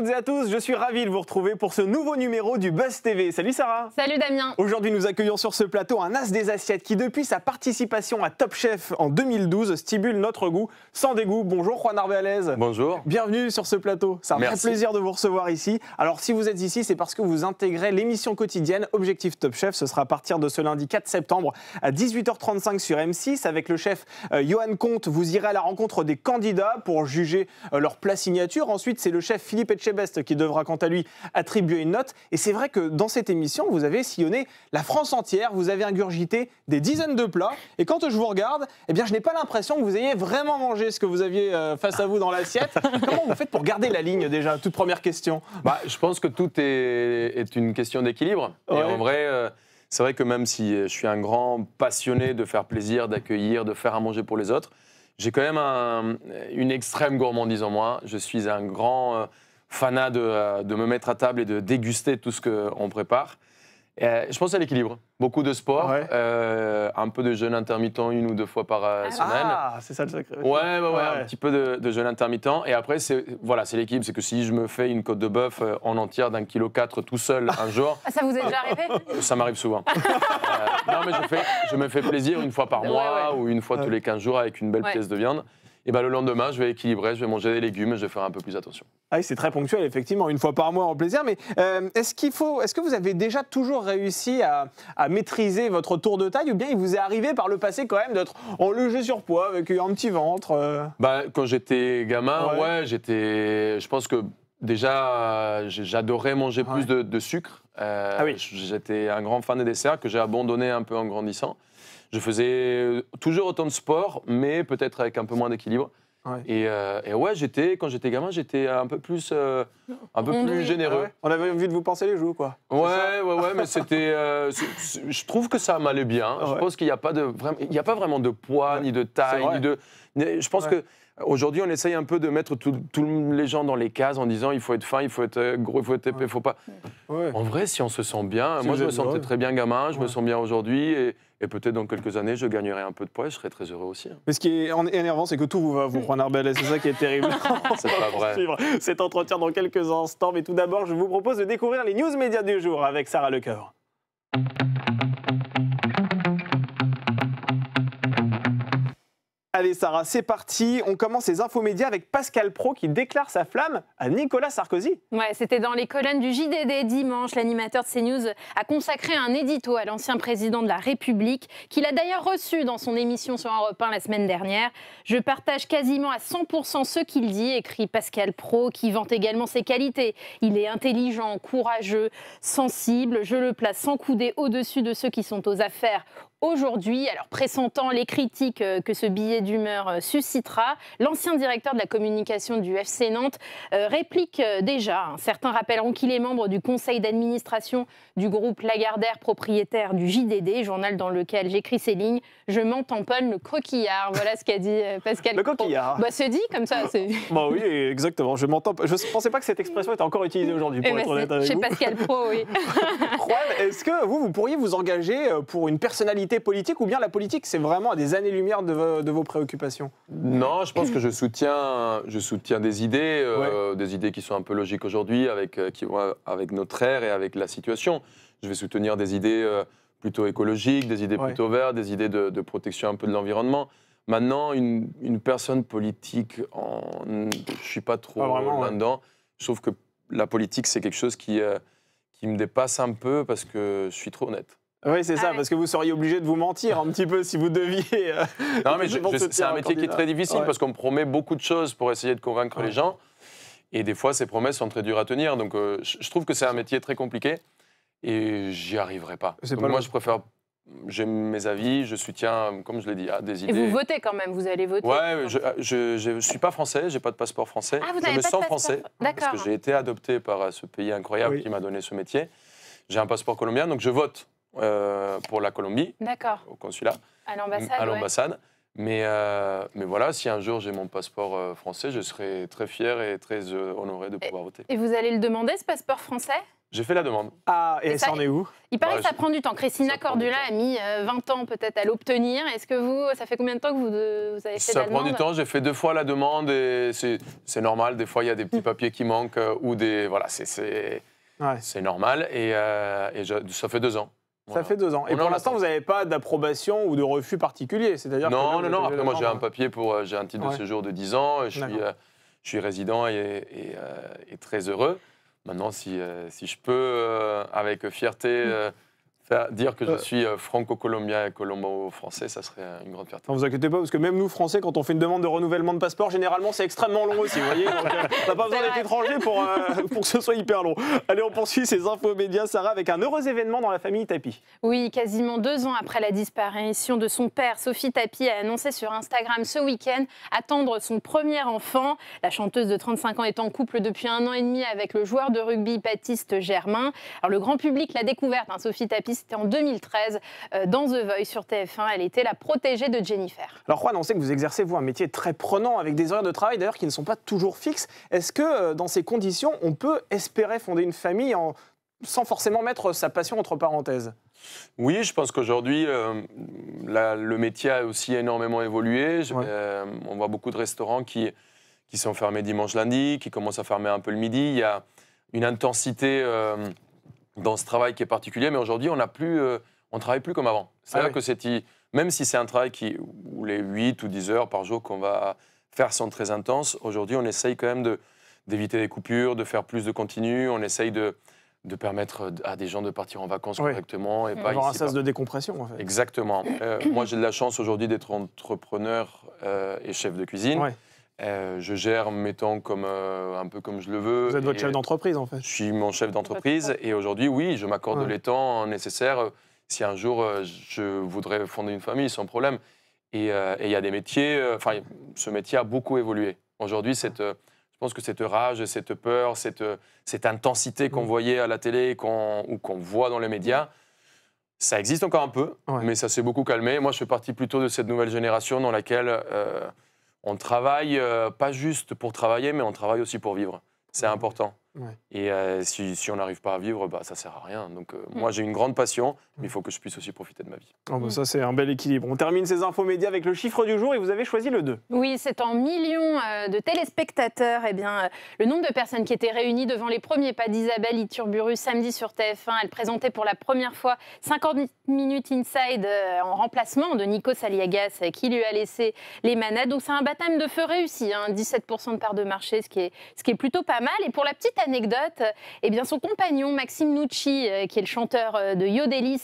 toutes et à tous, je suis ravi de vous retrouver pour ce nouveau numéro du Buzz TV. Salut Sarah Salut Damien Aujourd'hui nous accueillons sur ce plateau un as des assiettes qui depuis sa participation à Top Chef en 2012 stimule notre goût sans dégoût. Bonjour Juan Narváez. Bonjour Bienvenue sur ce plateau, c'est un plaisir de vous recevoir ici. Alors si vous êtes ici, c'est parce que vous intégrez l'émission quotidienne Objectif Top Chef, ce sera à partir de ce lundi 4 septembre à 18h35 sur M6 avec le chef euh, Johan Comte. Vous irez à la rencontre des candidats pour juger euh, leur plat signature. Ensuite c'est le chef Philippe Etchef Best qui devra quant à lui attribuer une note. Et c'est vrai que dans cette émission, vous avez sillonné la France entière, vous avez ingurgité des dizaines de plats. Et quand je vous regarde, eh bien, je n'ai pas l'impression que vous ayez vraiment mangé ce que vous aviez euh, face à vous dans l'assiette. Comment vous faites pour garder la ligne déjà Toute première question. Bah, je pense que tout est, est une question d'équilibre. Et en vrai. Euh, c'est vrai que même si je suis un grand passionné de faire plaisir, d'accueillir, de faire à manger pour les autres, j'ai quand même une extrême gourmandise en moi. Je suis un grand euh, fanat euh, de, me mettre à table et de déguster tout ce qu'on prépare. Euh, je pense à l'équilibre. Beaucoup de sport, euh, un peu de jeûne intermittent une ou deux fois par ah. semaine. Ah, c'est ça le secret. Ouais, un petit peu de, de jeûne intermittent. Et après, c'est voilà, c'est l'équilibre. C'est que si je me fais une côte de bœuf en entière d'un kilo 4 tout seul un jour. Ah, ça vous est déjà arrivé Ça m'arrive souvent. non, mais je, je, me fais plaisir une fois par mois ou une fois tous les 15 jours avec une belle pièce de viande et ben le lendemain, je vais équilibrer, je vais manger des légumes, je vais faire un peu plus attention. Ah, c'est très ponctuel, effectivement, une fois par mois en plaisir. Mais euh, est-ce qu'il faut, est-ce que vous avez déjà toujours réussi à, maîtriser votre tour de taille, ou bien il vous est arrivé par le passé quand même d'être en oh, léger surpoids avec un petit ventre euh ben, quand j'étais gamin, ouais, j'étais, je pense que déjà, j'adorais manger plus de, sucre. Euh, ah oui. J'étais un grand fan des desserts que j'ai abandonné un peu en grandissant. Je faisais euh, toujours autant de sport, mais peut-être avec un peu moins d'équilibre. Euh, et, ouais, j'étais quand j'étais gamin, j'étais un peu plus, euh, un peu plus généreux. Ah on avait envie de vous penser les joues, quoi. Ouais, ouais, ouais, mais c'était. je trouve que ça m'allait bien. Ah je pense qu'il n'y a pas de, il a pas vraiment de poids ni de taille ni de. Je pense que Aujourd'hui, on essaye un peu de mettre tous les gens dans les cases en disant il faut être fin, il faut être gros, il faut être épais, il faut pas. En vrai, si on se sent bien, moi je me sentais très bien gamin, je me sens bien aujourd'hui et et peut-être dans quelques années, je gagnerai un peu de poids et je serai très heureux aussi. Hein. Mais ce qui est énervant, c'est que tout vous va, vous, Juan Arbel, c'est ça qui est terrible. c'est pas vrai. Suivre cet entretien dans quelques instants, mais tout d'abord, je vous propose de découvrir les news médias du jour avec Sarah Lecoeur. Allez Sarah, c'est parti. On commence les infos avec Pascal Pro qui déclare sa flamme à Nicolas Sarkozy. Ouais, c'était dans les colonnes du JDD dimanche. L'animateur de CNews a consacré un édito à l'ancien président de la République, qu'il a d'ailleurs reçu dans son émission sur un 1 la semaine dernière. Je partage quasiment à 100% ce qu'il dit, écrit Pascal Pro, qui vante également ses qualités. Il est intelligent, courageux, sensible. Je le place sans couder au-dessus de ceux qui sont aux affaires, aujourd'hui. Alors, pressentant les critiques euh, que ce billet d'humeur euh, suscitera, l'ancien directeur de la communication du FC Nantes euh, réplique déjà. Hein, certains rappelleront qu'il est membre du conseil d'administration du groupe Lagardère, propriétaire du JDD, journal dans lequel j'écris ces lignes. Je m'entamponne le croquillard. Voilà ce qu'a dit Pascal. Le croquillard. Bah, se dit comme ça. Bah oui, exactement. Je m'entends. Je pensais pas que cette expression était encore utilisée aujourd'hui. Pour eh ben, être honnête avec chez Pascal Pro, oui. est-ce que vous, vous pourriez vous engager pour une personnalité politique ou bien la politique, c'est vraiment à des années-lumière de, vos préoccupations Non, je pense que je soutiens, je soutiens des idées, euh, des idées qui sont un peu logiques aujourd'hui, avec, euh, qui avec notre ère et avec la situation. Je vais soutenir des idées euh, plutôt écologiques, des idées plutôt vertes, des idées de, protection un peu de l'environnement. Maintenant, une, une, personne politique, en... je ne suis pas trop là-dedans. que la politique, c'est quelque chose qui, qui me dépasse un peu parce que je suis trop honnête. Oui, c'est ça, ah parce que vous seriez obligé de vous mentir un petit peu si vous deviez. Euh, non, mais c'est un métier qui est très difficile parce qu'on promet beaucoup de choses pour essayer de convaincre les gens. Et des fois, ces promesses sont très dures à tenir. Donc, euh, je trouve que c'est un métier très compliqué et j'y arriverai pas. moi, je préfère. J'ai mes avis, je soutiens, comme je l'ai dit, à ah, des idées. Et vous votez quand même, vous allez voter Ouais, je ne ah, suis pas français, j'ai pas de passeport français. Ah, vous je me sens français. Parce que j'ai été adopté par euh, ce pays incroyable qui m'a donné ce métier. J'ai un passeport colombien, donc je vote euh, pour la Colombie, au consulat, à l'ambassade. Mais, euh, mais voilà, si un jour j'ai mon passeport euh, français, je serai très fier et très honoré de pouvoir voter. Et vous allez le demander, ce passeport français j'ai fait la demande. Ah, et, ça en est où Il paraît bah, que ça prend du temps. Christina Cordula a mis 20 ans peut-être à l'obtenir. Est-ce que vous, ça fait combien de temps que vous, avez fait la demande Ça prend du temps. J'ai fait deux fois la demande et c'est normal. Des fois, il y a des petits mm. papiers qui manquent ou des. Voilà, c'est normal. Et, ça fait deux ans. Ça fait deux ans. Et pour l'instant, vous n'avez pas d'approbation ou de refus particulier, c'est-à-dire Non, non, non. Après, moi, j'ai un euh, papier pour, euh, j'ai un titre de séjour de 10 ans. je suis, euh, je suis résident et, très heureux. Maintenant, si, si je peux, avec fierté. Mm. Dire que je euh. suis euh, franco-colombien et colombo-français, ça serait euh, une grande fierté. Ne vous inquiétez pas, parce que même nous, Français, quand on fait une demande de renouvellement de passeport, généralement, c'est extrêmement long aussi, vous voyez. on n'a pas besoin d'être étranger pour, pour que ce soit hyper long. Allez, on poursuit ces infos médias, Sarah, avec un heureux événement dans la famille Tapi. Oui, quasiment deux ans après la disparition de son père, Sophie Tapi a annoncé sur Instagram ce week-end attendre son premier enfant. La chanteuse de 35 ans est en couple depuis un an et demi avec le joueur de rugby Baptiste Germain. Alors, le grand public l'a découverte, hein, Sophie Tapi c'était en 2013 euh, dans The Voice sur TF1. Elle était la protégée de Jennifer. Alors Juan, on sait que vous exercez vous un métier très prenant avec des horaires de travail d'ailleurs qui ne sont pas toujours fixes. Est-ce que euh, dans ces conditions, on peut espérer fonder une famille en, sans forcément mettre sa passion entre parenthèses oui, je pense qu'aujourd'hui, euh, le métier a aussi énormément évolué. on voit beaucoup de restaurants qui, qui sont fermés dimanche, lundi, qui commencent à fermer un peu le midi. Il y a une intensité dans ce travail qui est particulier, mais aujourd'hui, on n'a plus, euh, on travaille plus comme avant. C'est ah que c'est, même si c'est un travail qui, où les 8 ou 10 heures par jour qu'on va faire sont très intenses, aujourd'hui, on essaye quand même de, d'éviter les coupures, de faire plus de continu, on essaye de, permettre à des gens de partir en vacances correctement. Et mmh. pas Avoir un sens de décompression, en fait. Exactement. Euh, moi, j'ai de la chance aujourd'hui d'être entrepreneur euh, et chef de cuisine. Euh, je gère mes temps comme, euh, un peu comme je le veux. Vous êtes votre chef d'entreprise en fait Je suis mon chef d'entreprise et aujourd'hui, oui, je m'accorde les temps nécessaires euh, si un jour je voudrais fonder une famille sans problème. Et il y a des métiers, enfin, ce métier a beaucoup évolué. Aujourd'hui, cette, je pense que cette rage, cette peur, cette, cette intensité qu'on mm. voyait à la télé ou qu'on voit dans les médias, ça existe encore un peu, mais ça s'est beaucoup calmé. Moi, je fais partie plutôt de cette nouvelle génération dans laquelle on travaille euh, pas juste pour travailler, mais on travaille aussi pour vivre. C'est mhm. important. Et euh, si, on n'arrive pas à vivre, bah, ça sert à rien. Donc euh, mm. moi j'ai une grande passion, mais il mm. faut que je puisse aussi profiter de ma vie. Ah, bah, mm. Ça c'est un bel équilibre. On termine ces infos avec le chiffre du jour et vous avez choisi le 2. Oui, c'est en millions euh, de téléspectateurs. et eh bien, le nombre de personnes qui étaient réunies devant les premiers pas d'Isabelle Iturburu samedi sur TF1. Elle présentait pour la première fois 50 minutes inside en remplacement de Nico Saliagas qui lui a laissé les manettes. Donc c'est un baptême de feu réussi, hein, 17% de part de marché, ce qui est, ce qui est plutôt pas mal. Et pour la petite anecdote, eh bien, son compagnon Maxime Nucci, euh, qui est le chanteur euh, de Yodelis,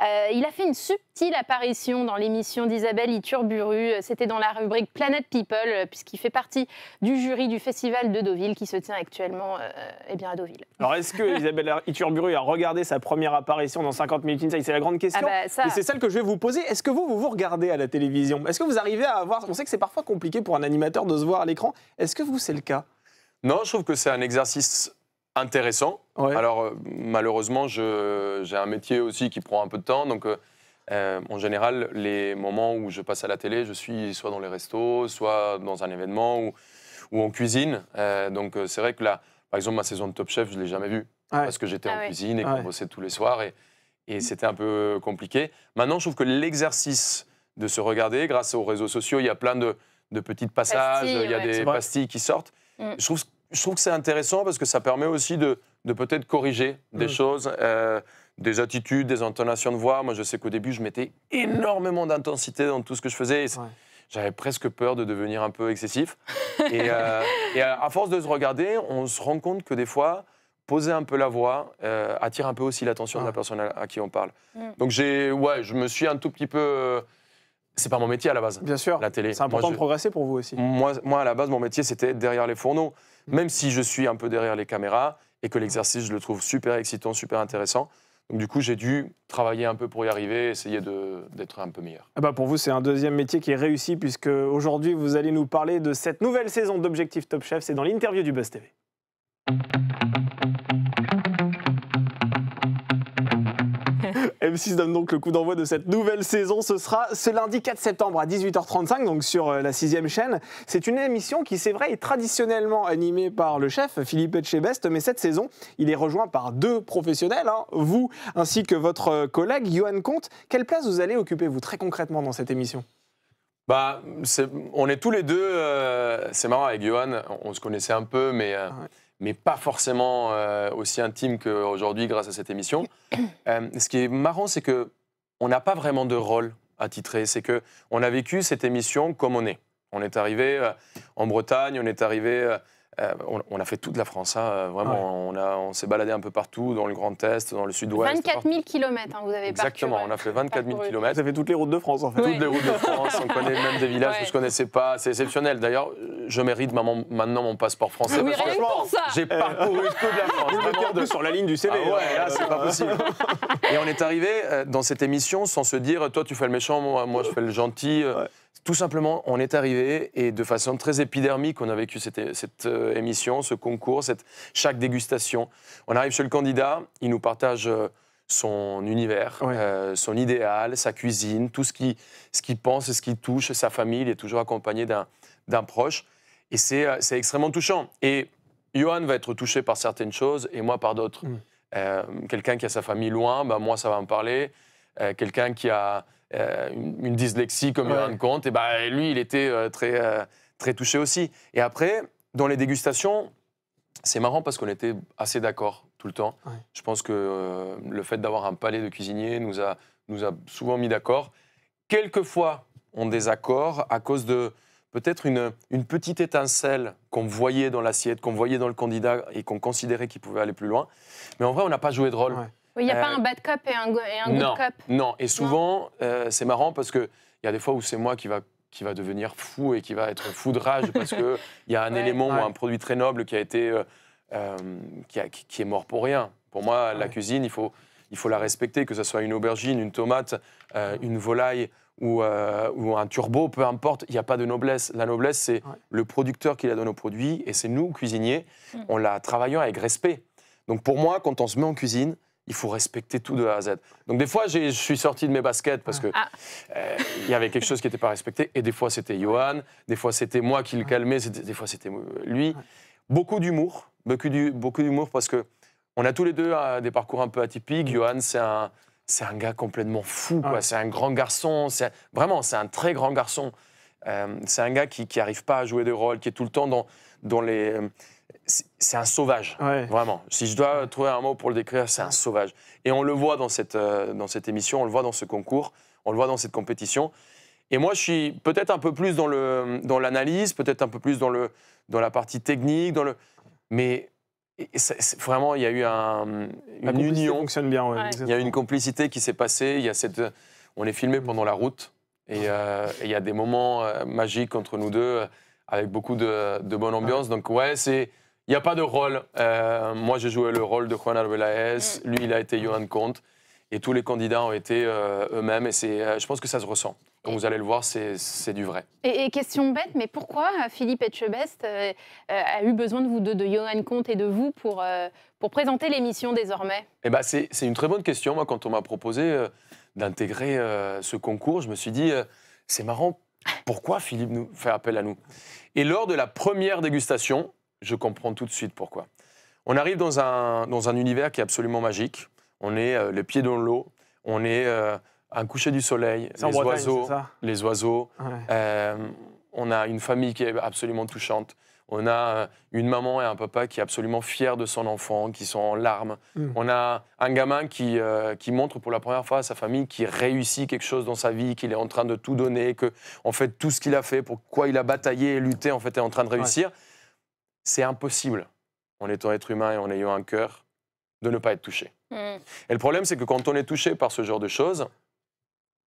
euh, il a fait une subtile apparition dans l'émission d'Isabelle Iturburu. C'était dans la rubrique Planet People, puisqu'il fait partie du jury du Festival de Deauville qui se tient actuellement eh bien, à Deauville. Alors, est-ce que Isabelle Iturburu a regardé sa première apparition dans 50 minutes Inside C'est la grande question. Ah bah, c'est celle que je vais vous poser. Est-ce que vous, vous vous regardez à la télévision Est-ce que vous arrivez à avoir. On sait que c'est parfois compliqué pour un animateur de se voir à l'écran. Est-ce que vous, c'est le cas non, je trouve que c'est un exercice intéressant. Alors, euh, malheureusement, j'ai un métier aussi qui prend un peu de temps. Donc, euh, euh, en général, les moments où je passe à la télé, je suis soit dans les restos, soit dans un événement ou, en cuisine. donc, c'est vrai que là, par exemple, ma saison de Top Chef, je ne l'ai jamais vue. Parce que j'étais en ah cuisine et qu'on bossait tous les soirs. Et, et c'était un peu compliqué. Maintenant, je trouve que l'exercice de se regarder, grâce aux réseaux sociaux, il y a plein de, petits passages, il y a des pastilles qui sortent. Mm. Je, trouve, que c'est intéressant parce que ça permet aussi de, peut-être corriger des mm. choses, euh, des attitudes, des intonations de voix. Moi, je sais qu'au début, je mettais énormément d'intensité dans tout ce que je faisais. J'avais presque peur de devenir un peu excessif. et, euh, à, force de se regarder, on se rend compte que des fois, poser un peu la voix euh, attire un peu aussi l'attention de la ah. personne à, qui on parle. Mm. Donc ouais, je me suis un tout petit peu c'est pas mon métier à la base. Bien sûr. La télé. C'est important de progresser pour vous aussi. Moi, à la base, mon métier, c'était derrière les fourneaux. Mm. Même si je suis un peu derrière les caméras et que l'exercice, je le trouve super excitant, super intéressant. Donc, du coup, j'ai dû travailler un peu pour y arriver, essayer d'être un peu meilleur. bah pour vous, c'est un deuxième métier qui est réussi, puisque aujourd'hui, vous allez nous parler de cette nouvelle saison d'Objectifs Top Chef. C'est dans l'interview du Buzz TV. M6 donne donc le coup d'envoi de cette nouvelle saison. Ce sera ce lundi 4 septembre à 18h35, donc sur euh, la sixième chaîne. C'est une émission qui, c'est vrai, est traditionnellement animée par le chef Philippe Etchebest, mais cette saison, il est rejoint par deux professionnels, hein, vous ainsi que votre euh, collègue Johan Comte. Quelle place vous allez occuper, vous, très concrètement, dans cette émission bah, on est tous les deux. Euh, c'est marrant avec Johan, on, se connaissait un peu, mais ah mais pas forcément euh, aussi intime qu'aujourd'hui grâce à cette émission. Euh, ce qui est marrant, c'est que n'a pas vraiment de rôle à titrer. C'est que on a vécu cette émission comme on est. On est arrivé euh, en Bretagne, on est arrivé euh, on, a fait toute la France, hein. euh, vraiment. On, s'est baladé un peu partout, dans le Grand Est, dans le Sud-Ouest. 24 000 km, vous avez Exactement, on a fait 24 000 km. Vous fait toutes les routes de France, en fait. Toutes les routes de France, on connaît même des villages ouais. que je ne connaissais pas. C'est exceptionnel. D'ailleurs, je mérite maintenant mon passeport français. Ah oui, parce que j'ai parcouru toute la France. Vraiment, de... sur la ligne du CV. Ah ouais, hein. là, c'est pas possible. Et on est arrivé euh, dans cette émission sans se dire, toi, tu fais le méchant, moi, moi je fais le gentil. Ouais tout simplement, on est arrivé et de façon très épidermique, on a vécu cette, euh, émission, ce concours, cette, chaque dégustation. On arrive chez le candidat, il nous partage euh, son univers, euh, son idéal, sa cuisine, tout ce qu'il qui pense et ce qu'il touche, sa famille. Il est toujours accompagné d'un proche. Et c'est extrêmement touchant. Et Johan va être touché par certaines choses et moi par d'autres. Mm. Quelqu'un qui a sa famille loin, ben moi ça va me parler. Quelqu'un qui a euh, une, dyslexie comme un de compte. Et bah, lui, il était euh, très, euh, très touché aussi. Et après, dans les dégustations, c'est marrant parce qu'on était assez d'accord tout le temps. Je pense que le fait d'avoir un palais de cuisiniers nous a, nous a souvent mis d'accord. Quelquefois, on désaccord à cause de peut-être une, une petite étincelle qu'on voyait dans l'assiette, qu'on voyait dans le candidat et qu'on considérait qu'il pouvait aller plus loin. Mais en vrai, on n'a pas joué de rôle. Il n'y a pas euh, un bad cop et un, non, good cop. Non, et souvent, euh, c'est marrant parce qu'il y a des fois où c'est moi qui va qui va devenir fou et qui va être fou de rage parce qu'il y a un élément ou un produit très noble qui a été euh, qui, est mort pour rien. Pour moi, la cuisine, il faut, il faut la respecter, que ce soit une aubergine, une tomate, une volaille ou, un turbo, peu importe, il n'y a pas de noblesse. La noblesse, c'est le producteur qui la donne au produit et c'est nous, cuisiniers, mm. on la travaillant avec respect. Donc pour moi, quand on se met en cuisine, il faut respecter tout de A à Z. Donc des fois, je suis sorti de mes baskets parce que ah. euh, il y avait quelque chose qui n'était pas respecté. Et des fois, c'était Johan, des fois, c'était moi qui le calmais, des fois, c'était euh, lui. Beaucoup d'humour, beaucoup d'humour parce que on a tous les deux euh, des parcours un peu atypiques. Johan, c'est un, un gars complètement fou, C'est un grand garçon. C'est vraiment, c'est un très grand garçon. c'est un gars qui n'arrive pas à jouer de rôle, qui est tout le temps dans, dans les c'est un sauvage, vraiment. Si je dois trouver un mot pour le décrire, c'est un sauvage. Et on le voit dans cette, euh, dans cette émission, on le voit dans ce concours, on le voit dans cette compétition. Et moi, je suis peut-être un peu plus dans l'analyse, dans peut-être un peu plus dans, le, dans la partie technique, dans le... mais vraiment, il y a eu un, une union. fonctionne bien, Il y a une complicité qui s'est passée. Il y a cette, on est filmé pendant la route, et euh, il y a des moments euh, magiques entre nous deux avec beaucoup de, bonne ambiance. Donc, ouais, c'est. Il n'y a pas de rôle. Euh, moi, j'ai joué le rôle de Juan Arbeláez. Mm. Lui, il a été Johan Comte. Et tous les candidats ont été euh, eux-mêmes. Et c'est, euh, je pense que ça se ressent. donc vous allez le voir, c'est, du vrai. Et, question bête, mais pourquoi Philippe Etchebest a eu besoin de vous deux, de Johan Comte et de vous, pour, pour présenter l'émission désormais eh ben, c'est, une très bonne question. Moi, quand on m'a proposé d'intégrer ce concours, je me suis dit, c'est marrant pourquoi Philippe nous fait appel à nous Et lors de la première dégustation, je comprends tout de suite pourquoi. On arrive dans un, univers qui est absolument magique. On est euh, les pieds dans l'eau, on est euh, un coucher du soleil, les, oiseaux, les oiseaux. on a une famille qui est absolument touchante. On a euh, une maman et un papa qui est absolument fier de son enfant, qui sont en larmes. Mm. On a un gamin euh, qui, montre pour la première fois à sa famille qu'il réussit quelque chose dans sa vie, qu'il est en train de tout donner, que en fait tout ce qu'il a fait, pourquoi il a bataillé et lutté, en fait est en train de réussir. C'est impossible, en étant être humain et en ayant un cœur, de ne pas être touché. Mm. Et le problème, c'est que quand on est touché par ce genre de choses,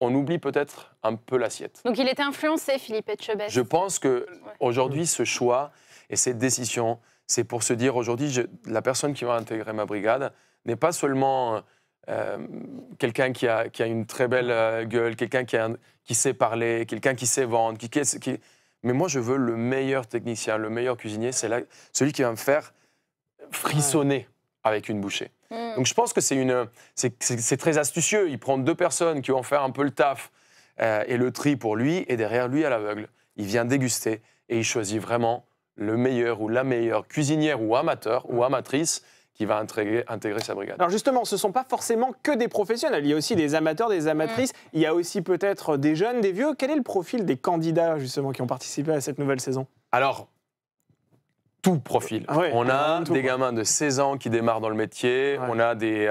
on oublie peut-être un peu l'assiette. Donc il était influencé, Philippe Etchebest. Je pense que aujourd'hui, ce choix, et cette décision, c'est pour se dire aujourd'hui, la personne qui va intégrer ma brigade n'est pas seulement euh, quelqu'un qui a, une très belle euh, gueule, quelqu'un qui, sait parler, quelqu'un qui sait vendre. Qui, qui, Mais moi, je veux le meilleur technicien, le meilleur cuisinier, c'est celui qui va me faire frissonner avec une bouchée. Mm. Donc je pense que c'est une, c'est très astucieux. Il prend deux personnes qui vont faire un peu le taf euh, et le tri pour lui, et derrière lui à l'aveugle, il vient déguster et il choisit vraiment le meilleur ou la meilleure cuisinière ou amateur ou mm. amatrice qui va intégrer, sa brigade. Alors justement, ce ne sont pas forcément que des professionnels, il y a aussi des amateurs, des amatrices, mm. il y a aussi peut-être des jeunes, des vieux. Quel est le profil des candidats justement qui ont participé à cette nouvelle saison Alors, tout profil. Ah on a des gamins de 16 ans qui démarrent dans le métier, on a des,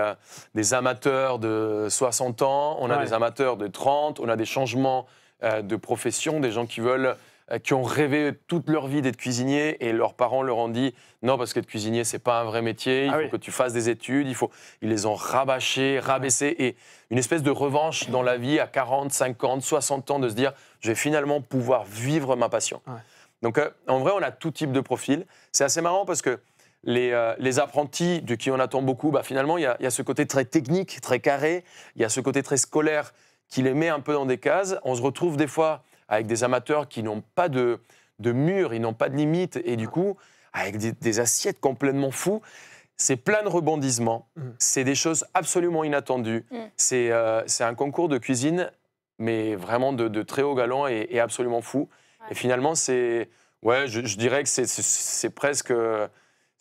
euh, amateurs de 60 ans, on a des amateurs de 30, on a des changements euh, de profession, des gens qui veulent euh, qui ont rêvé toute leur vie d'être cuisinier et leurs parents leur ont dit non parce qu'être cuisinier c'est pas un vrai métier, il ah faut que tu fasses des études, il faut ils les ont rabâchés, rabaissés et une espèce de revanche dans la vie à 40, 50, 60 ans de se dire je vais finalement pouvoir vivre ma passion. Donc euh, en vrai on a tout type de profil, c'est assez marrant parce que les, euh, apprentis, de qui on attend beaucoup, bah, finalement, il y, a ce côté très technique, très carré, il y a ce côté très scolaire qui les met un peu dans des cases. On se retrouve des fois avec des amateurs qui n'ont pas de, de murs, ils n'ont pas de limites, et du coup, avec des, assiettes complètement fous. C'est plein de rebondissements, mm. c'est des choses absolument inattendues. Mm. Euh, c'est un concours de cuisine, mais vraiment de, très haut galant et, absolument fou. Et finalement, c'est. Ouais, je, je, dirais que c'est presque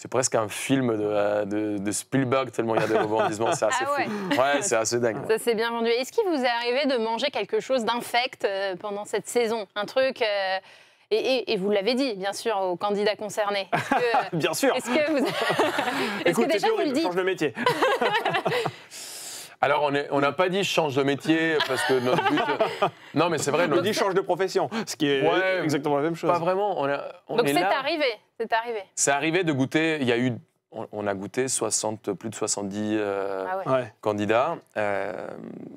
c'est presque un film de, euh, de, de, Spielberg, tellement il y a des rebondissements, c'est assez ah ouais. fou. Ouais, c'est assez dingue. Ça s'est bien vendu. Est-ce qu'il vous est arrivé de manger quelque chose d'infect euh, pendant cette saison Un truc. Euh, et, vous l'avez dit, bien sûr, aux candidats concernés. bien sûr Est-ce que, vous... est Écoute, que déjà vous le Change de métier alors, on n'a pas dit change de métier, parce que notre but. Euh, non, mais c'est vrai. On dit change de profession, ce qui est exactement la même chose. Pas vraiment. On Donc, c'est arrivé. C'est arrivé. C'est arrivé de goûter. Il y a eu. On a goûté plus de 70 euh, ah candidats. Euh,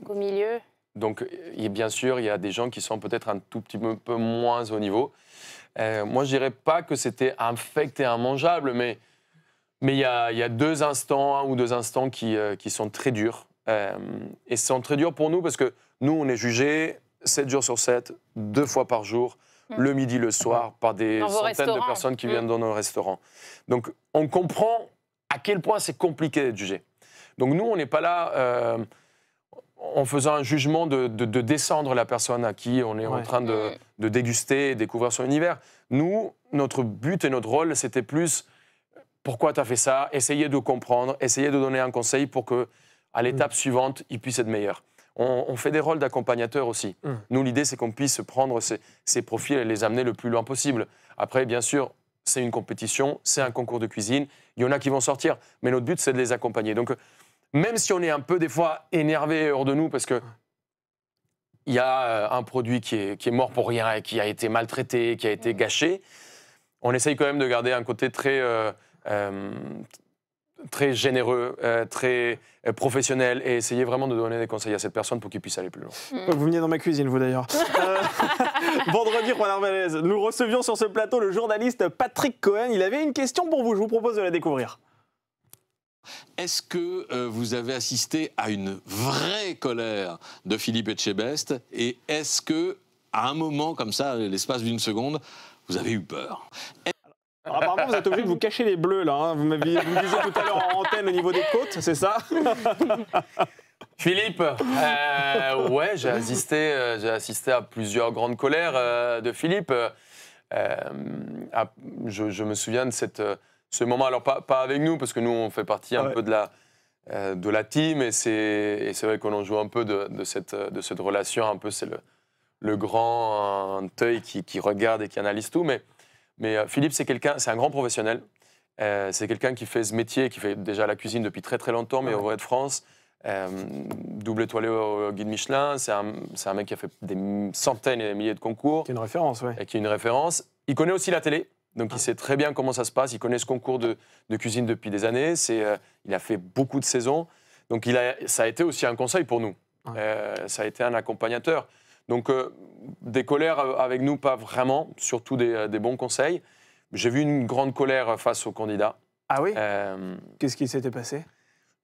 au milieu. Donc, bien sûr, il y a des gens qui sont peut-être un tout petit peu, moins au niveau. moi, je dirais pas que c'était infect et immangeable, mais mais il y, a deux instants, un ou deux instants qui, qui sont très durs. Euh, et c'est très dur pour nous parce que nous, on est jugés 7 jours sur 7, deux fois par jour, mm. le midi, le soir, par des centaines de personnes qui viennent mm. dans nos restaurants. Donc, on comprend à quel point c'est compliqué d'être jugé. Donc, nous, on n'est pas là euh, en faisant un jugement de, descendre la personne à qui on est en train de, mm. de, déguster et découvrir son univers. Nous, notre but et notre rôle, c'était plus pourquoi tu as fait ça, essayer de comprendre, essayer de donner un conseil pour que à mm. l'étape suivante, ils puissent être meilleurs. On, fait des rôles d'accompagnateurs aussi. Mm. Nous, l'idée, c'est qu'on puisse prendre ces, profils et les amener le plus loin possible. Après, bien sûr, c'est une compétition, c'est un concours de cuisine. Il y en a qui vont sortir, mais notre but, c'est de les accompagner. Donc, même si on est un peu, des fois, énervé hors de nous, parce que il y a euh, un produit qui est, mort pour rien et qui a été maltraité, qui a été mm. gâché, on essaye quand même de garder un côté très, euh, euh, très généreux, euh, très euh, professionnel et essayez vraiment de donner des conseils à cette personne pour qu'il puisse aller plus loin. Mm. Vous venez dans ma cuisine, vous d'ailleurs. Euh, vendredi, Juan nous recevions sur ce plateau le journaliste Patrick Cohen. Il avait une question pour vous, je vous propose de la découvrir. Est-ce que vous avez assisté à une vraie colère de Philippe Etchebest et est-ce que, à un moment comme ça, l'espace d'une seconde, vous avez eu peur apparemment, vous êtes obligé de vous cacher les bleus, là. Hein. Vous, me disiez tout à l'heure en antenne au niveau des côtes, c'est ça Philippe, euh, ouais, j'ai assisté, euh, j'ai assisté à plusieurs grandes colères euh, de Philippe. je, me souviens de cette, ce moment, alors pas, pas avec nous, parce que nous, on fait partie un peu de la, de la team, et c'est c'est vrai qu'on en joue un peu de, cette, de cette relation, un peu c'est le, le grand œil qui, qui regarde et qui analyse tout, mais mais euh, Philippe, c'est quelqu'un, c'est un grand professionnel. Euh, c'est quelqu'un qui fait ce métier, qui fait déjà la cuisine depuis très très longtemps, mais ah au vrai de France. Euh, double étoilé au guide Michelin, c'est un, un, mec qui a fait des centaines et des milliers de concours. Qui est une référence, oui. qui est une référence. Il connaît aussi la télé, donc il ah. sait très bien comment ça se passe. Il connaît ce concours de, cuisine depuis des années. C'est, il a fait beaucoup de saisons. Donc ça a été aussi un conseil pour nous. ça a été un accompagnateur. Donc, euh, des colères euh, avec nous, pas vraiment, surtout euh, des, bons conseils. J'ai vu une grande colère face au candidat. Ah oui Qu'est-ce qui s'était passé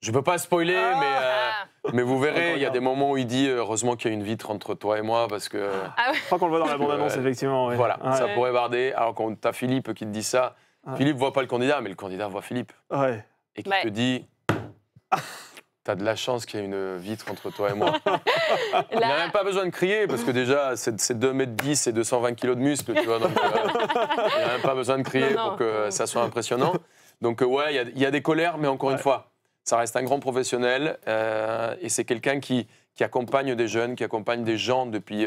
Je ne peux pas spoiler, ah mais, mais vous verrez, il y a des moments où il dit heureusement qu'il y a une vitre entre toi et moi, parce que. Ah Je crois qu'on le voit dans la bande-annonce, effectivement. Voilà, ça pourrait barder. Alors, quand tu as Philippe qui te dit ça, Philippe voit pas le candidat, mais le candidat voit Philippe. Et qui te dit. T'as de la chance qu'il y ait une vitre entre toi et moi. Il n'y a même pas besoin de crier, parce que déjà, c'est 2m10 et 220 kg de muscle, tu vois. Euh, il n'y a même pas besoin de crier pour que ça soit impressionnant. Donc, euh, ouais, il y, a des colères, mais encore une fois, ça reste un grand professionnel. Euh, et c'est quelqu'un qui, qui, accompagne des jeunes, qui accompagne des gens depuis,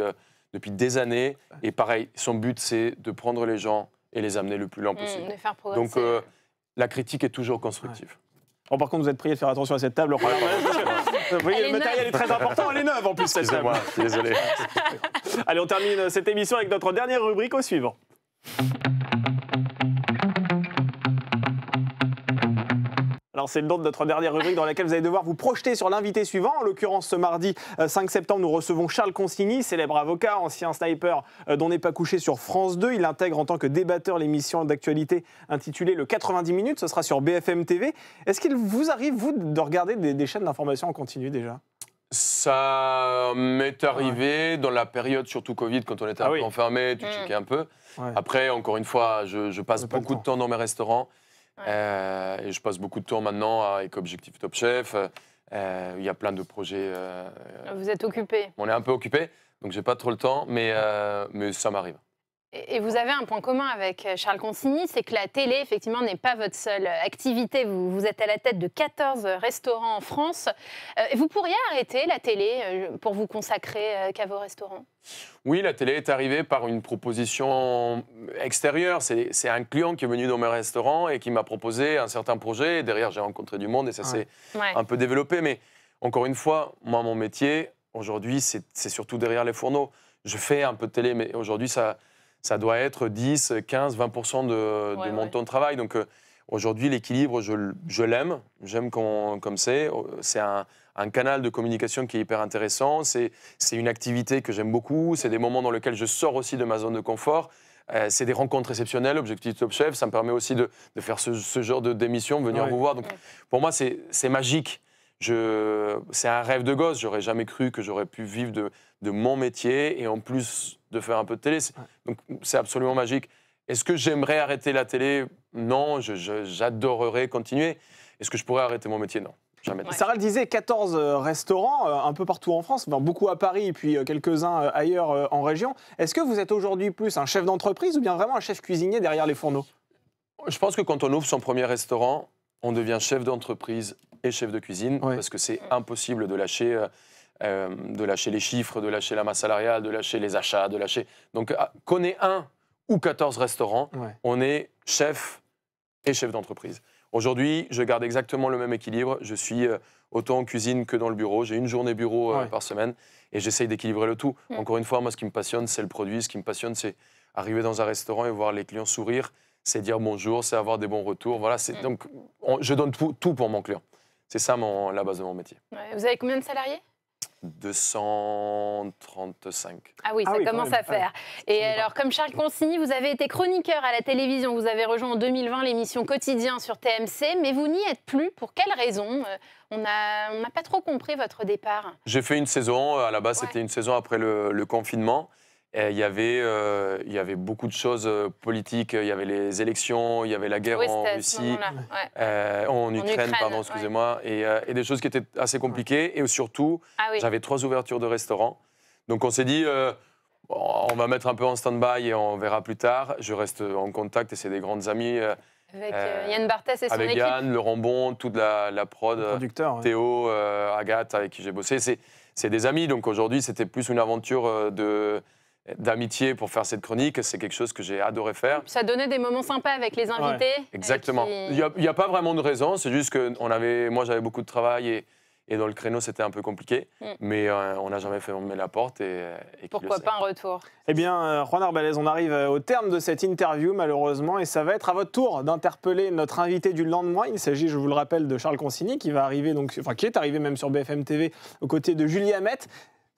depuis des années. Et pareil, son but, c'est de prendre les gens et les amener le plus loin mm, possible. donc, la critique est toujours constructive. Oh, par contre, vous êtes prié de faire attention à cette table. Oh, vous voyez, le matériel est très important. Elle est neuve en plus, cette table. Désolé. Allez, on termine cette émission avec notre dernière rubrique au suivant. c'est le don de notre dernière rubrique dans laquelle vous allez devoir vous projeter sur l'invité suivant. En l'occurrence, ce mardi 5 euh, septembre, nous recevons Charles Consigny, célèbre avocat, ancien sniper euh, dont n'est pas couché sur France 2. Il intègre en tant que débatteur l'émission d'actualité intitulée Le 90 minutes. Ce sera sur BFM TV. Est-ce qu'il vous arrive, vous, de regarder des, chaînes d'information en continu déjà ça m'est arrivé dans la période surtout Covid, quand on était un ah peu enfermé, tu mmh. checkais un peu. Après, encore une fois, je, passe beaucoup de temps dans mes restaurants. Euh, et je passe beaucoup de temps maintenant avec Objectif Top Chef. Euh, il y a plein de projets. Euh, Vous êtes occupé On est un peu occupé, donc j'ai pas trop le temps, mais, mais ça m'arrive. Et vous avez un point commun avec euh, Charles Consigny, c'est que la télé, effectivement, n'est pas votre seule euh, activité. Vous, vous, êtes à la tête de 14 euh, restaurants en France. et vous pourriez arrêter la télé pour vous consacrer qu'à vos restaurants Oui, la télé est arrivée par une proposition extérieure. C'est un client qui est venu dans mes restaurants et qui m'a proposé un certain projet. derrière, j'ai rencontré du monde et ça s'est un peu développé. Mais encore une fois, moi, mon métier, aujourd'hui, c'est surtout derrière les fourneaux. Je fais un peu de télé, mais aujourd'hui, ça ça doit être 10, 15, 20 de, de mon temps de travail. Donc euh, aujourd'hui, l'équilibre, je, l'aime, j'aime comme c'est. Oh, c'est un, canal de communication qui est hyper intéressant, c'est une activité que j'aime beaucoup, c'est des moments dans lesquels je sors aussi de ma zone de confort. Euh, c'est des rencontres exceptionnelles, Objectif Top Chef, ça me permet aussi de, de faire ce, ce genre de démission, venir vous voir. Donc, Pour moi, c'est magique c'est un rêve de gosse. J'aurais jamais cru que j'aurais pu vivre de, mon métier et en plus de faire un peu de télé. Donc c'est absolument magique. Est-ce que j'aimerais arrêter la télé Non, j'adorerais continuer. Est-ce que je pourrais arrêter mon métier Non. Jamais. Sarah le disait, 14 euh, restaurants euh, un peu partout en France, beaucoup à Paris et puis euh, quelques-uns ailleurs en région. Est-ce que vous êtes aujourd'hui plus un chef d'entreprise ou bien vraiment un chef cuisinier derrière les fourneaux Je pense que quand on ouvre son premier restaurant, on devient chef d'entreprise et chef de cuisine, parce que c'est mm. impossible de lâcher, euh, euh, de lâcher les chiffres, de lâcher la masse salariale, de lâcher les achats, de lâcher. Donc, ah, qu'on ait un ou 14 restaurants, on est chef et chef d'entreprise. Aujourd'hui, je garde exactement le même équilibre. Je suis euh, autant en cuisine que dans le bureau. J'ai une journée bureau par semaine et j'essaye d'équilibrer le tout. Mm. Encore une fois, moi, ce qui me passionne, c'est le produit. Ce qui me passionne, c'est arriver dans un restaurant et voir les clients sourire c'est dire bonjour, c'est avoir des bons retours. Voilà, c'est mm. donc je donne tout, pour mon client. C'est ça mon, la base de mon métier. vous avez combien de salariés 235. Ah oui, ah ça commence à faire. Ah et alors, comme Charles Consigny, vous avez été chroniqueur à la télévision. Vous avez rejoint en 2020 l'émission Quotidien sur TMC, mais vous n'y êtes plus. Pour quelle raison euh, On n'a pas trop compris votre départ. J'ai fait une saison. Euh, à la base, c'était une saison après le confinement il, y avait, euh, il y avait beaucoup de choses euh, politiques. Il y avait les élections, il y avait la guerre en Russie, euh, en, Ukraine, pardon, excusez-moi, et, des choses qui étaient assez compliquées. Et surtout, ah j'avais trois ouvertures de restaurants. Donc on s'est dit, on va mettre un peu en stand-by et on verra plus tard. Je reste en contact et c'est des grandes amies. Avec Yann Barthès et son équipe. Avec Yann, Laurent Bon, toute la, la prod, Théo, Agathe, avec qui j'ai bossé. C'est des amis, donc aujourd'hui, c'était plus une aventure de, d'amitié pour faire cette chronique. C'est quelque chose que j'ai adoré faire. Ça donnait des moments sympas avec les invités. Exactement. Il n'y a, pas vraiment de raison. C'est juste que on avait, moi, j'avais beaucoup de travail et, dans le créneau, c'était un peu compliqué. Mm. Mais euh, on n'a jamais fermé la porte. Et, Pourquoi pas un retour Eh bien, euh, Juan Arbalez, on arrive euh, au terme de cette interview, malheureusement. Et ça va être à votre tour d'interpeller notre invité du lendemain. Il s'agit, je vous le rappelle, de Charles Consigny, qui, va arriver donc, enfin, qui est arrivé même sur BFM TV aux côtés de Julie Hamet.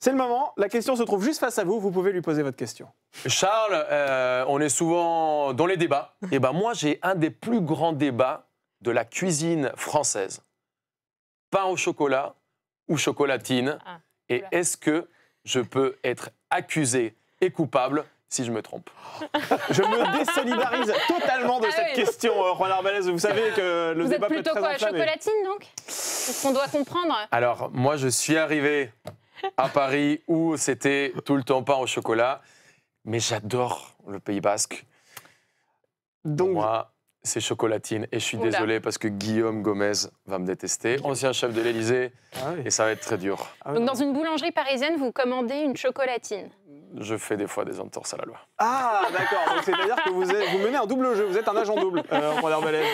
C'est le moment, la question se trouve juste face à vous, vous pouvez lui poser votre question. Charles, euh, on est souvent dans les débats. Et eh ben moi, j'ai un des plus grands débats de la cuisine française. Pain au chocolat ou chocolatine. Ah, et est-ce que je peux être accusé et coupable si je me trompe. je me désolidarise totalement de ah cette question, euh, Juan Arbalès. Vous savez que le vous débat êtes plutôt peut être quoi, chocolatine donc ce qu'on doit comprendre. Alors, moi, je suis arrivé à Paris où c'était tout le temps pain au chocolat. Mais j'adore le Pays Basque. Donc, Pour moi, c'est chocolatine. Et je suis désolé parce que Guillaume Gomez va me détester, ancien chef de l'Élysée, ah et ça va être très dur. Ah Donc, dans une boulangerie parisienne, vous commandez une chocolatine je fais des fois des entorses à la loi. Ah, d'accord. c'est-à-dire que vous, vous, menez un double jeu, vous êtes un agent double, euh,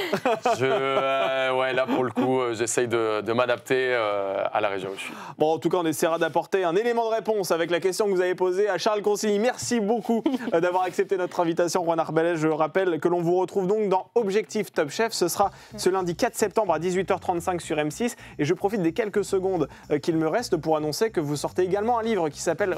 je, euh, ouais, là pour le coup, euh, j'essaye de, m'adapter euh, à la région où je suis. Bon, en tout cas, on essaiera d'apporter un élément de réponse avec la question que vous avez posée à Charles Consigny. Merci beaucoup d'avoir accepté notre invitation, Juan Arbelès. Je rappelle que l'on vous retrouve donc dans Objectif Top Chef. Ce sera ce lundi 4 septembre à 18h35 sur M6. Et je profite des quelques secondes qu'il me reste pour annoncer que vous sortez également un livre qui s'appelle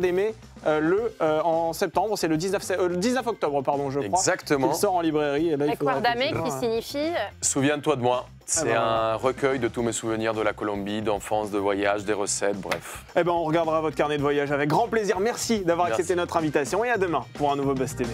d'aimer ». Euh, le, euh, en septembre, c'est le 19, euh, octobre, pardon, je crois. Exactement. Il sort en librairie. Et là, il qui signifie. Souviens-toi de moi. C'est un recueil de tous mes souvenirs de la Colombie, d'enfance, de voyage, des recettes, bref. Eh ben, on regardera votre carnet de voyage avec grand plaisir. Merci d'avoir accepté notre invitation et à demain pour un nouveau Buzz TV.